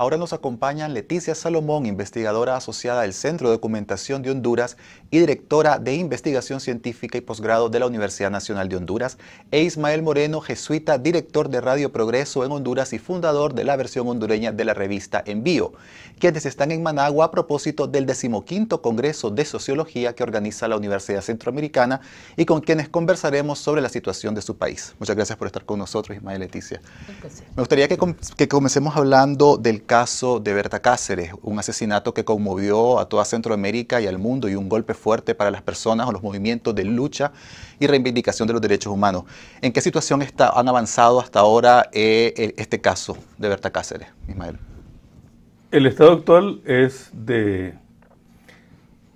Ahora nos acompañan Leticia Salomón, investigadora asociada del Centro de Documentación de Honduras y directora de Investigación Científica y Posgrado de la Universidad Nacional de Honduras, e Ismael Moreno, jesuita, director de Radio Progreso en Honduras y fundador de la versión hondureña de la revista Envío, quienes están en Managua a propósito del decimoquinto Congreso de Sociología que organiza la Universidad Centroamericana y con quienes conversaremos sobre la situación de su país. Muchas gracias por estar con nosotros, Ismael Leticia. Me gustaría que, que comencemos hablando del caso de Berta Cáceres, un asesinato que conmovió a toda Centroamérica y al mundo y un golpe fuerte para las personas o los movimientos de lucha y reivindicación de los derechos humanos. ¿En qué situación está, han avanzado hasta ahora eh, eh, este caso de Berta Cáceres, Ismael? El estado actual es de,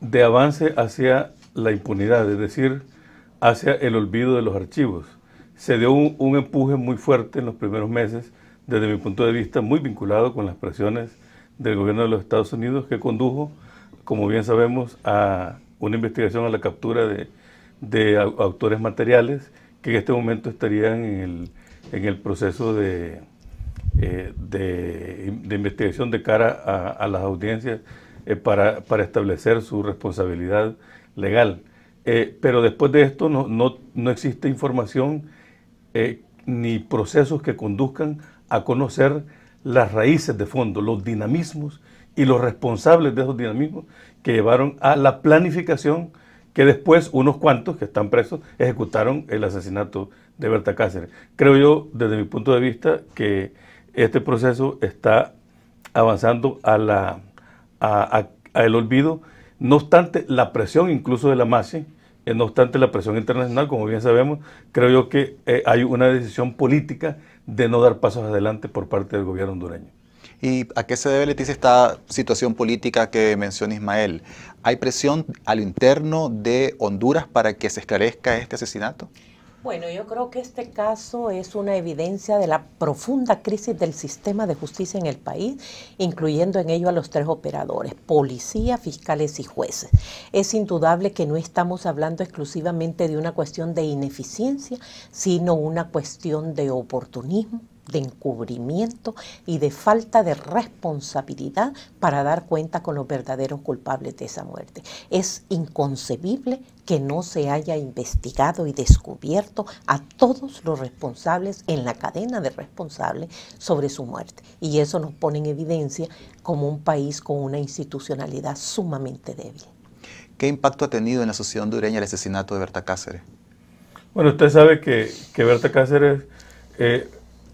de avance hacia la impunidad, es decir, hacia el olvido de los archivos. Se dio un, un empuje muy fuerte en los primeros meses desde mi punto de vista, muy vinculado con las presiones del gobierno de los Estados Unidos que condujo, como bien sabemos, a una investigación a la captura de, de autores materiales que en este momento estarían en el, en el proceso de, eh, de, investigación de cara a, las audiencias eh, para, para, establecer su responsabilidad legal. Eh, pero después de esto no, no, no existe información ni procesos que conduzcan a conocer las raíces de fondo, los dinamismos y los responsables de esos dinamismos que llevaron a la planificación que después unos cuantos que están presos ejecutaron el asesinato de Berta Cáceres. Creo yo, desde mi punto de vista, que este proceso está avanzando a la, el olvido, no obstante la presión incluso de la MASI, eh, no obstante la presión internacional, como bien sabemos, creo yo que eh, hay una decisión política de no dar pasos adelante por parte del gobierno hondureño. ¿Y a qué se debe, Leticia, esta situación política que menciona Ismael? ¿Hay presión al interno de Honduras para que se esclarezca este asesinato? Bueno, yo creo que este caso es una evidencia de la profunda crisis del sistema de justicia en el país, incluyendo en ello a los tres operadores, policía, fiscales y jueces. Es indudable que no estamos hablando exclusivamente de una cuestión de ineficiencia, sino una cuestión de oportunismo de encubrimiento y de falta de responsabilidad para dar cuenta con los verdaderos culpables de esa muerte. Es inconcebible que no se haya investigado y descubierto a todos los responsables en la cadena de responsables sobre su muerte. Y eso nos pone en evidencia como un país con una institucionalidad sumamente débil. ¿Qué impacto ha tenido en la sociedad hondureña el asesinato de Berta Cáceres? Bueno, usted sabe que, Berta Cáceres es eh,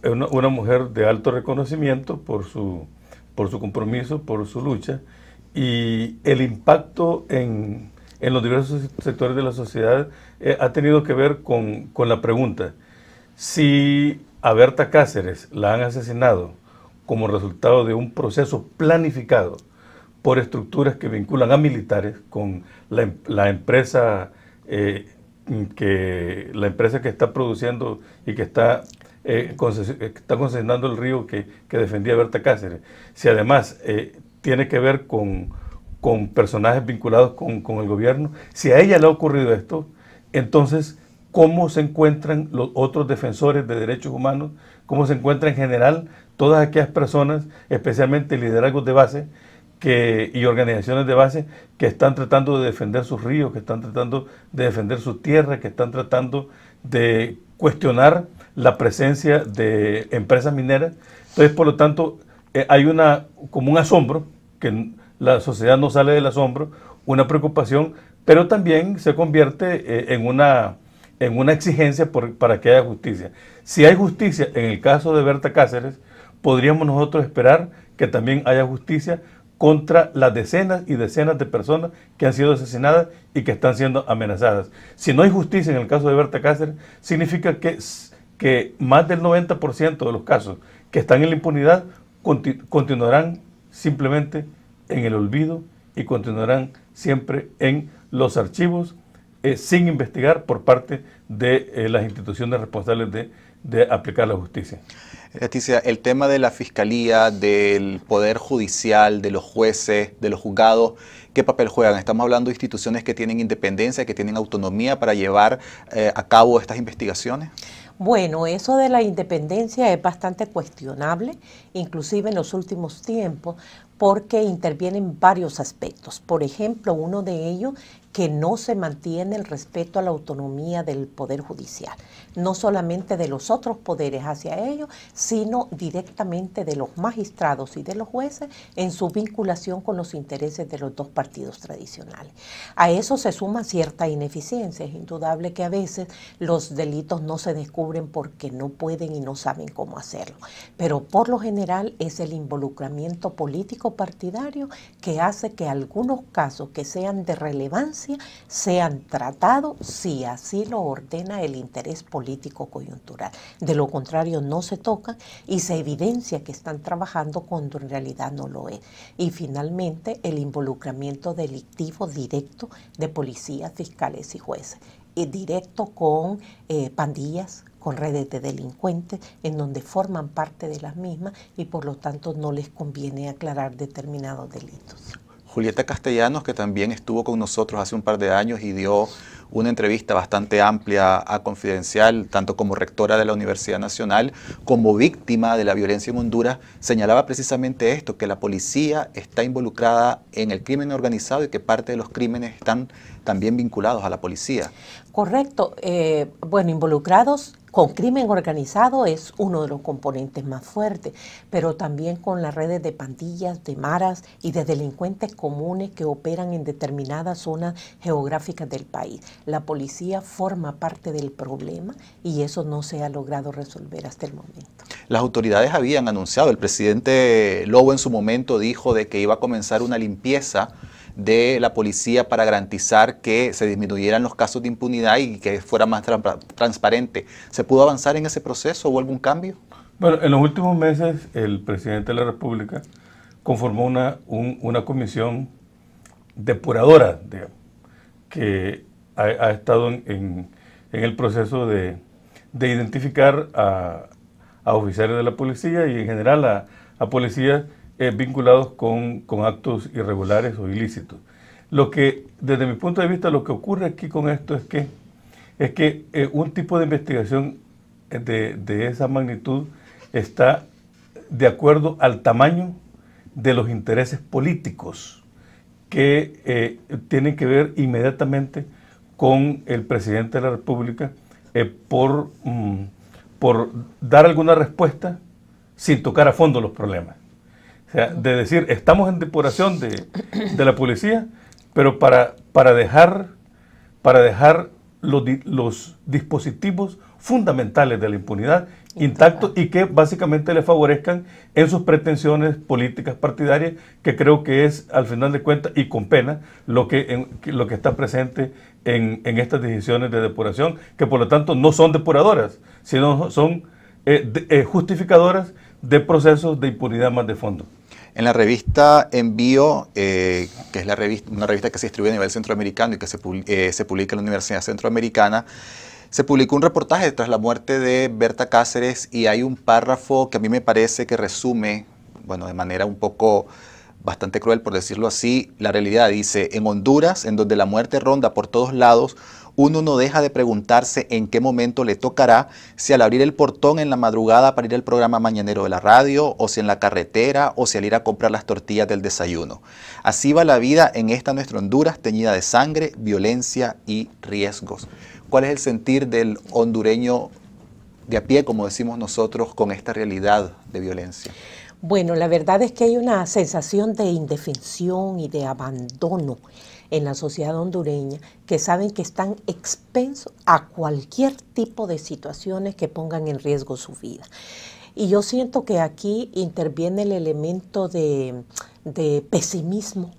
una, una, mujer de alto reconocimiento por su, por su compromiso, por su lucha, y el impacto en en los diversos sectores de la sociedad eh, ha tenido que ver con, la pregunta, si a Berta Cáceres la han asesinado como resultado de un proceso planificado por estructuras que vinculan a militares con la, em-, empresa eh, mm, que la empresa que está produciendo y que eh, está, concesionando el río que, que, defendía Berta Cáceres, si además tiene que ver con con personajes vinculados con, el gobierno, si a ella le ha ocurrido esto, entonces, ¿cómo se encuentran los otros defensores de derechos humanos? ¿Cómo se encuentran en general todas aquellas personas, especialmente liderazgos de base que, y organizaciones de base que están tratando de defender sus ríos, que están tratando de defender sus tierras, que están tratando de cuestionar la presencia de empresas mineras? Entonces, por lo tanto, eh, hay una, como un asombro que la sociedad no sale del asombro, una preocupación, pero también se convierte eh, en, una, en una exigencia por, para que haya justicia. Si hay justicia en el caso de Berta Cáceres, podríamos nosotros esperar que también haya justicia contra las decenas y decenas de personas que han sido asesinadas y que están siendo amenazadas. Si no hay justicia en el caso de Berta Cáceres, significa que, que más del 90% de los casos que están en la impunidad continuarán simplemente en el olvido y continuarán siempre en los archivos eh, sin investigar por parte de eh, las instituciones responsables de, aplicar la justicia. Leticia, el tema de la fiscalía, del poder judicial, de los jueces, de los juzgados, ¿qué papel juegan? Estamos hablando de instituciones que tienen independencia, que tienen autonomía para llevar eh, a cabo estas investigaciones. Bueno, eso de la independencia es bastante cuestionable, inclusive en los últimos tiempos, porque intervienen varios aspectos. Por ejemplo, uno de ellos que no se mantiene el respeto a la autonomía del Poder Judicial, no solamente de los otros poderes hacia ellos, sino directamente de los magistrados y de los jueces en su vinculación con los intereses de los dos partidos tradicionales. A eso se suma cierta ineficiencia. Es indudable que a veces los delitos no se descubren porque no pueden y no saben cómo hacerlo, pero por lo general es el involucramiento político partidario que hace que algunos casos que sean de relevancia se sean tratados si así lo ordena el interés político coyuntural. De lo contrario, no se tocan y se evidencia que están trabajando cuando en realidad no lo es. Y finalmente, el involucramiento delictivo directo de policías, fiscales y jueces directo con eh, pandillas, con redes de delincuentes, en donde forman parte de las mismas y por lo tanto no les conviene aclarar determinados delitos. Julieta Castellanos, que también estuvo con nosotros hace un par de años y dio una entrevista bastante amplia a Confidencial, tanto como rectora de la Universidad Nacional, como víctima de la violencia en Honduras, señalaba precisamente esto, que la policía está involucrada en el crimen organizado y que parte de los crímenes están también vinculados a la policía. Correcto. Eh, bueno, involucrados con crimen organizado es uno de los componentes más fuertes, pero también con las redes de pandillas, de maras y de delincuentes comunes que operan en determinadas zonas geográficas del país. La policía forma parte del problema y eso no se ha logrado resolver hasta el momento. Las autoridades habían anunciado, el presidente Lobo en su momento dijo de que iba a comenzar una limpieza de la policía para garantizar que se disminuyeran los casos de impunidad y que fuera más transparente. ¿Se pudo avanzar en ese proceso o algún cambio? Bueno, en los últimos meses el presidente de la República conformó una, una comisión depuradora, que ha, estado en, el proceso de, identificar a, oficiales de la policía y en general a, a policías eh, vinculados con, actos irregulares o ilícitos. Lo que, desde mi punto de vista, lo que ocurre aquí con esto es que, es que eh, un tipo de investigación eh, de, esa magnitud está de acuerdo al tamaño de los intereses políticos que tienen que ver inmediatamente con el presidente de la República por, mm, por dar alguna respuesta sin tocar a fondo los problemas. O sea, de decir, estamos en depuración de, la policía, pero para, para dejar, para dejar los, dispositivos fundamentales de la impunidad intactos y que básicamente le favorezcan en sus pretensiones políticas partidarias, que creo que es al final de cuentas y con pena lo que, lo que está presente en, estas decisiones de depuración, que por lo tanto no son depuradoras, sino son eh, eh, justificadoras de procesos de impunidad más de fondo. En la revista Envío, eh, que es la revista, una revista que se distribuye a nivel centroamericano y que se, eh, se publica en la Universidad Centroamericana, se publicó un reportaje tras la muerte de Berta Cáceres y hay un párrafo que a mí me parece que resume, bueno, de manera un poco bastante cruel por decirlo así, la realidad. Dice, en Honduras, en donde la muerte ronda por todos lados, uno no deja de preguntarse en qué momento le tocará, si al abrir el portón en la madrugada para ir al programa mañanero de la radio, o si en la carretera, o si al ir a comprar las tortillas del desayuno. Así va la vida en esta nuestra Honduras teñida de sangre, violencia y riesgos. ¿Cuál es el sentir del hondureño de a pie, como decimos nosotros, con esta realidad de violencia? Bueno, la verdad es que hay una sensación de indefensión y de abandono en la sociedad hondureña que saben que están expensos a cualquier tipo de situaciones que pongan en riesgo su vida. Y yo siento que aquí interviene el elemento de, de pesimismo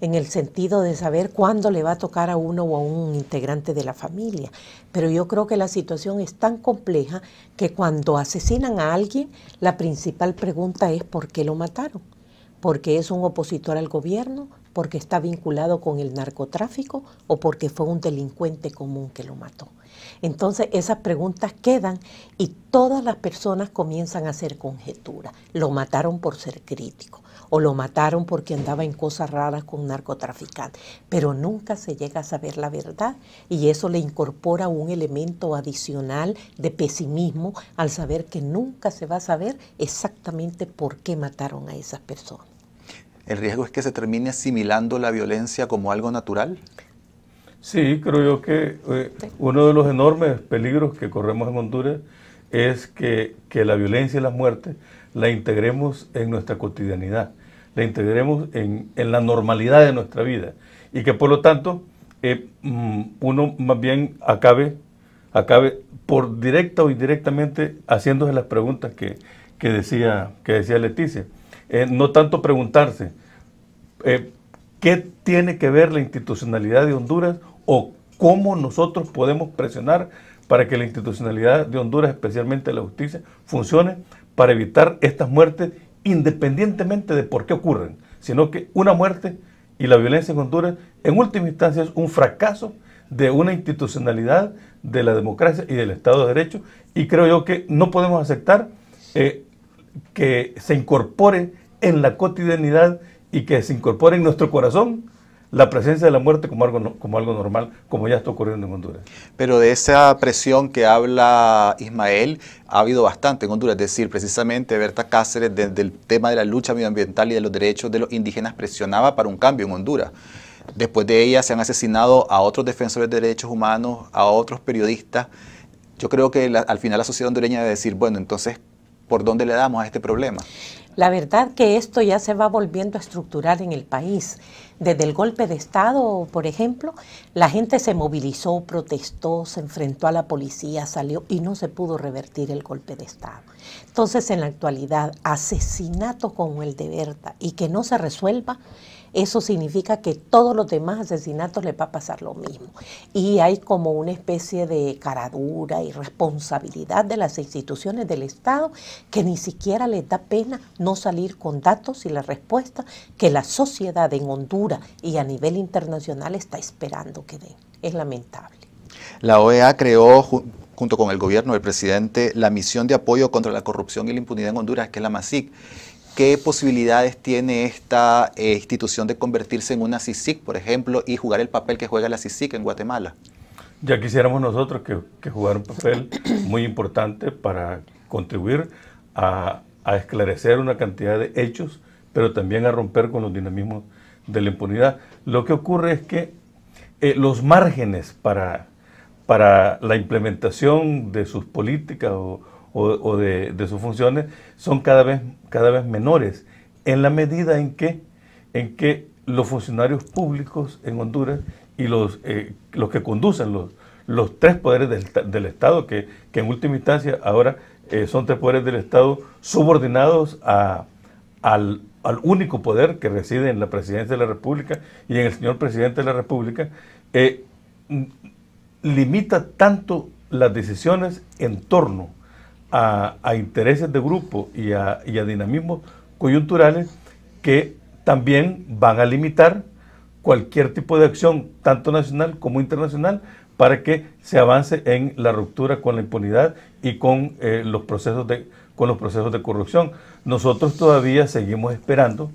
en el sentido de saber cuándo le va a tocar a uno o a un integrante de la familia. Pero yo creo que la situación es tan compleja que cuando asesinan a alguien, la principal pregunta es por qué lo mataron. Porque es un opositor al gobierno, porque está vinculado con el narcotráfico o porque fue un delincuente común que lo mató. Entonces esas preguntas quedan y todas las personas comienzan a hacer conjeturas. Lo mataron por ser crítico o lo mataron porque andaba en cosas raras con un narcotraficante, pero nunca se llega a saber la verdad y eso le incorpora un elemento adicional de pesimismo al saber que nunca se va a saber exactamente por qué mataron a esas personas. ¿el riesgo es que se termine asimilando la violencia como algo natural? Sí, creo yo que eh, uno de los enormes peligros que corremos en Honduras es que, que la violencia y la muerte la integremos en nuestra cotidianidad, la integremos en, en la normalidad de nuestra vida y que por lo tanto eh, mm, uno más bien acabe, acabe por directa o indirectamente haciéndose las preguntas que, que, decía, que decía Leticia. Eh, no tanto preguntarse eh, qué tiene que ver la institucionalidad de Honduras o cómo nosotros podemos presionar para que la institucionalidad de Honduras, especialmente la justicia, funcione para evitar estas muertes independientemente de por qué ocurren, sino que una muerte y la violencia en Honduras en última instancia es un fracaso de una institucionalidad de la democracia y del Estado de Derecho y creo yo que no podemos aceptar eh, que se incorpore en la cotidianidad y que se incorpore en nuestro corazón la presencia de la muerte como algo, como algo normal, como ya está ocurriendo en Honduras. Pero de esa presión que habla Ismael, ha habido bastante en Honduras. Es decir, precisamente Berta Cáceres, desde el tema de la lucha medioambiental y de los derechos de los indígenas, presionaba para un cambio en Honduras. Después de ella se han asesinado a otros defensores de derechos humanos, a otros periodistas. Yo creo que al final la sociedad hondureña debe decir, bueno, entonces, por dónde le damos a este problema. La verdad que esto ya se va volviendo a estructurar en el país. Desde el golpe de Estado, por ejemplo, la gente se movilizó, protestó, se enfrentó a la policía, salió y no se pudo revertir el golpe de Estado. Entonces, en la actualidad, asesinato como el de Berta y que no se resuelva eso significa que todos los demás asesinatos les va a pasar lo mismo. Y hay como una especie de caradura y responsabilidad de las instituciones del Estado que ni siquiera les da pena no salir con datos y la respuesta que la sociedad en Honduras y a nivel internacional está esperando que den. Es lamentable. La OEA creó junto con el gobierno del presidente la misión de apoyo contra la corrupción y la impunidad en Honduras, que es la MASIC qué posibilidades tiene esta eh, institución de convertirse en una CICIC, por ejemplo, y jugar el papel que juega la CICIC en Guatemala. Ya quisiéramos nosotros que, jugar un papel muy importante para contribuir a, esclarecer una cantidad de hechos, pero también a romper con los dinamismos de la impunidad. Lo que ocurre es que eh, los márgenes para, para la implementación de sus políticas o, o, de, sus funciones son cada vez, cada vez menores, en la medida en que, en que los funcionarios públicos en Honduras y los, eh, los que conducen los, los tres poderes del, Estado, que, en última instancia ahora eh, son tres poderes del Estado subordinados al, único poder que reside en la presidencia de la República y en el señor presidente de la República, eh, limita tanto las decisiones en torno a, intereses de grupo y a, dinamismos coyunturales que también van a limitar cualquier tipo de acción, tanto nacional como internacional, para que se avance en la ruptura con la impunidad y con, eh, los, procesos de, con los procesos de corrupción. Nosotros todavía seguimos esperando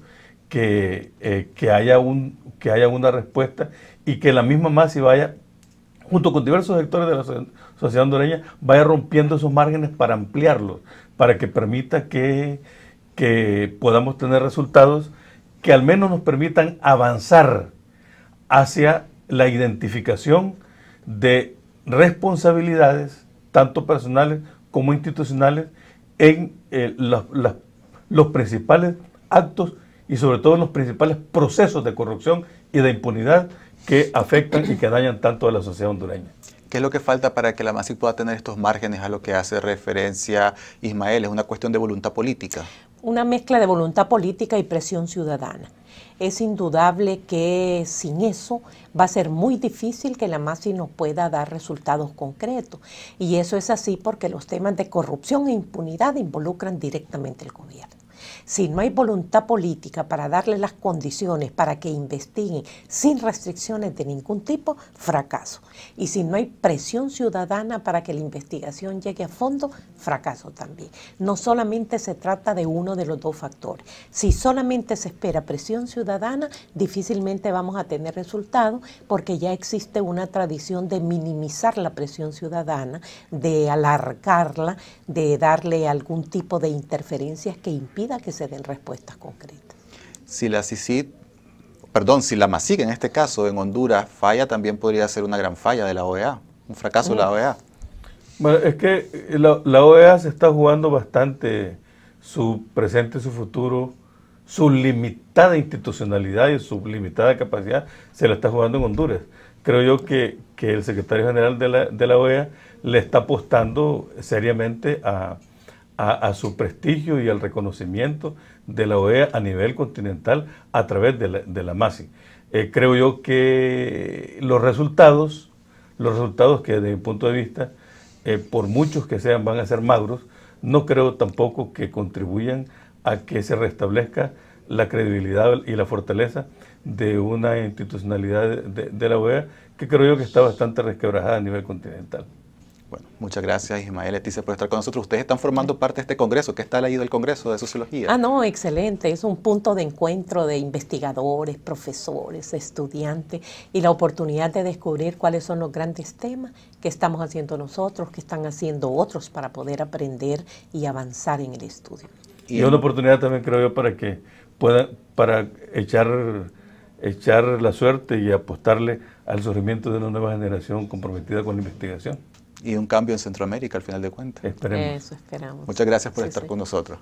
eh, que, haya un, que haya una respuesta y que la misma MASI vaya, junto con diversos sectores de la sociedad, sociedad hondureña vaya rompiendo esos márgenes para ampliarlos, para que permita que, podamos tener resultados que al menos nos permitan avanzar hacia la identificación de responsabilidades, tanto personales como institucionales, en eh, los principales actos y sobre todo en los principales procesos de corrupción y de impunidad que afectan y que dañan tanto a la sociedad hondureña. ¿Qué es lo que falta para que la Masi pueda tener estos márgenes a lo que hace referencia Ismael? ¿Es una cuestión de voluntad política? Una mezcla de voluntad política y presión ciudadana. Es indudable que sin eso va a ser muy difícil que la MASI nos pueda dar resultados concretos. Y eso es así porque los temas de corrupción e impunidad involucran directamente al gobierno. Si no hay voluntad política para darle las condiciones para que investiguen sin restricciones de ningún tipo, fracaso. Y si no hay presión ciudadana para que la investigación llegue a fondo, fracaso también. No solamente se trata de uno de los dos factores. Si solamente se espera presión ciudadana, difícilmente vamos a tener resultados porque ya existe una tradición de minimizar la presión ciudadana, de alargarla, de darle algún tipo de interferencias que impiden que se den respuestas concretas. Si la CICID, perdón, si la MASIC en este caso en Honduras falla, también podría ser una gran falla de la OEA, un fracaso de la mm. OEA. Bueno, es que la, OEA e se está jugando bastante su presente, su futuro, su limitada institucionalidad y su limitada capacidad, se la está jugando en Honduras. Creo yo que, el secretario general de la OEA e le está apostando seriamente a, a, su prestigio y al reconocimiento de la OEA a nivel continental a través de la, MASI. Eh, creo yo que los resultados, los resultados que desde mi punto de vista, eh, por muchos que sean, van a ser magros, no creo tampoco que contribuyan a que se restablezca la credibilidad y la fortaleza de una institucionalidad de la OEA que creo yo que está bastante resquebrajada a nivel continental. Bueno, muchas gracias Ismael Leticia por estar con nosotros. Ustedes están formando parte de este congreso. que está leído el congreso de sociología? Ah, no, excelente. Es un punto de encuentro de investigadores, profesores, estudiantes y la oportunidad de descubrir cuáles son los grandes temas que estamos haciendo nosotros, que están haciendo otros para poder aprender y avanzar en el estudio. Y, es una oportunidad también creo yo para que puedan, para echar echar la suerte y apostarle al surgimiento de una nueva generación comprometida con la investigación y un cambio en Centroamérica al final de cuentas. Eso esperamos. Muchas gracias por estar con nosotros.